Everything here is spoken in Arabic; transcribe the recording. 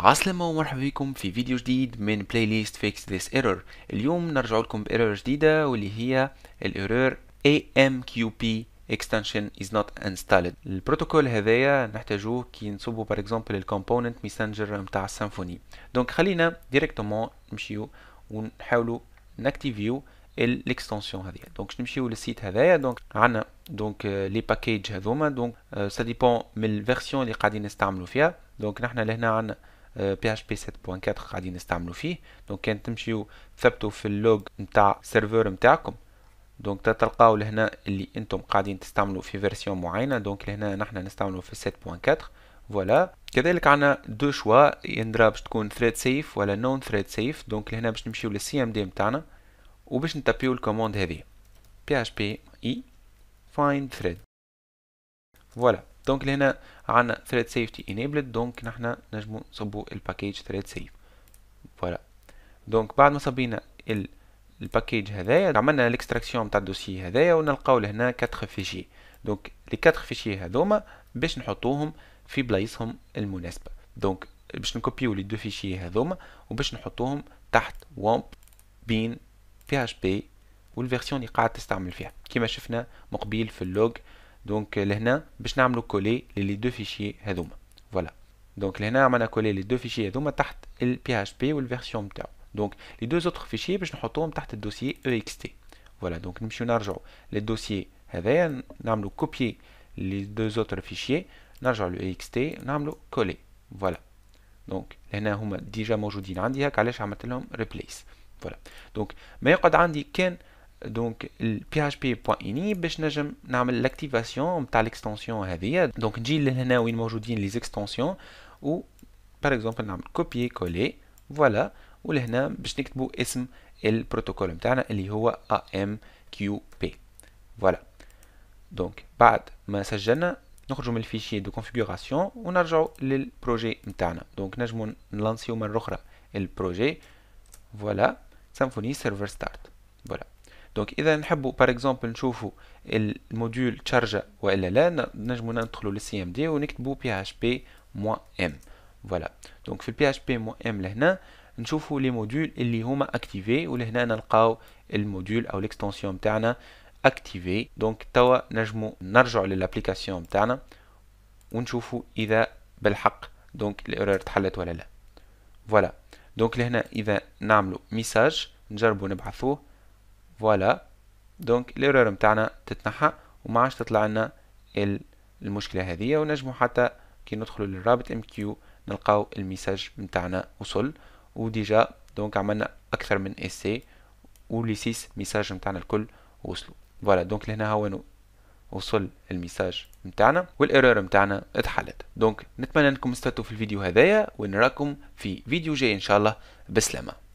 عسلامة ومرحبا بكم في فيديو جديد من بلاي ليست فيكس ذيس ايرور اليوم نرجع لكم بايرور جديدة واللي هي الايرور AMQP extension is not installed البروتوكول هذايا نحتاجوه كي نصبو بار اكزومبل الكومبوننت ميسنجر نتاع السيمفوني دونك خلينا ديريكتومون نمشيو ونحاولوا نكتيفيو الاكستنسيون هذه دونك نمشيو للسيت هذايا دونك عندنا دونك لي euh, باكيج هذوما دونك سا euh, ديبون من الفيرسيون اللي قاعدين نستعملوا فيها دونك نحنا لهنا عندنا PHP 7.4 قاعدين نستعملو فيه دونك كان تمشيو ثبتو في اللوج نتاع سيرفور نتاعكم دونك تلقاو لهنا اللي انتم قاعدين تستعملوا في فيرسيون معينه دونك لهنا نحن نستعملوا في 7.4 فوالا كذلك عندنا دو شوا يندرا باش تكون ثريد سيف ولا نون ثريد سيف دونك لهنا باش نمشيو للسي ام دي نتاعنا وباش نتابيو الكوموند هذه بي اتش بي اي فايند ثريد فوالا دونك لهنا عندنا ثريد سيفتي انيبلد دونك نحنا نجمو نصبو الباكيج ثريد سيف فوالا دونك بعد ما صبينا ال الباكيج هذايا عملنا ليكستراكسيون تاع الدوسي هذايا ونلقاو لهنا 4 فيشي دونك لي 4 فيشي هذوما باش نحطوهم في بلايصهم المناسبه دونك باش نكوبيو لي دو فيشي هذوما وباش نحطوهم تحت وامب بين بي اش بي والفيرسيون اللي قاعد تستعمل فيها كما شفنا مقبيل في اللوج donc là je coller, les deux fichiers, voilà. Donc là on les deux fichiers, sous le PHP ou la version Donc les deux autres fichiers, je vais les le dossier ext. Voilà, donc nous allons faire le dossier copier les deux autres fichiers, on le ext, on coller, voilà. Donc là ils déjà je replace, voilà. Donc, donc PHP.ini, pour je nage l'activation de l'extension Donc, dis les les extensions ou, par exemple, nous avons copié voilà. Ou là, le protocole. qui AMQP. Voilà. Donc, après message, je vais le fichier de configuration. On a le projet Donc, je lancer le projet. Voilà. Symfony server start. Voilà. Donc, ici, nous allons voir le module Charge ou LLN. Nous allons entrer dans le CMD et nous allons PHP-M. Voilà. Donc, dans PHP-M, nous allons voir les modules qui sont activés et nous allons voir le module ou l'extension activée. Donc, nous allons voir l'application et nous allons voir l'erreur de la LLN. Voilà. Donc, ici, nous allons voir le message. Nous allons voir le message. فوالا دونك الايرور نتاعنا تتنحى وما عادش تطلع لنا المشكله هذه ونجمو حتى كي ندخلوا للرابط ام كيو نلقاو الميساج نتاعنا وصل وديجا دونك عملنا اكثر من اسي ولي سيس ميساج نتاعنا الكل وصلوا فوالا دونك لهنا هو وصل الميساج نتاعنا والايرور نتاعنا اتحلت دونك نتمنى انكم استفدتوا في الفيديو هذايا ونراكم في فيديو جاي ان شاء الله بسلامه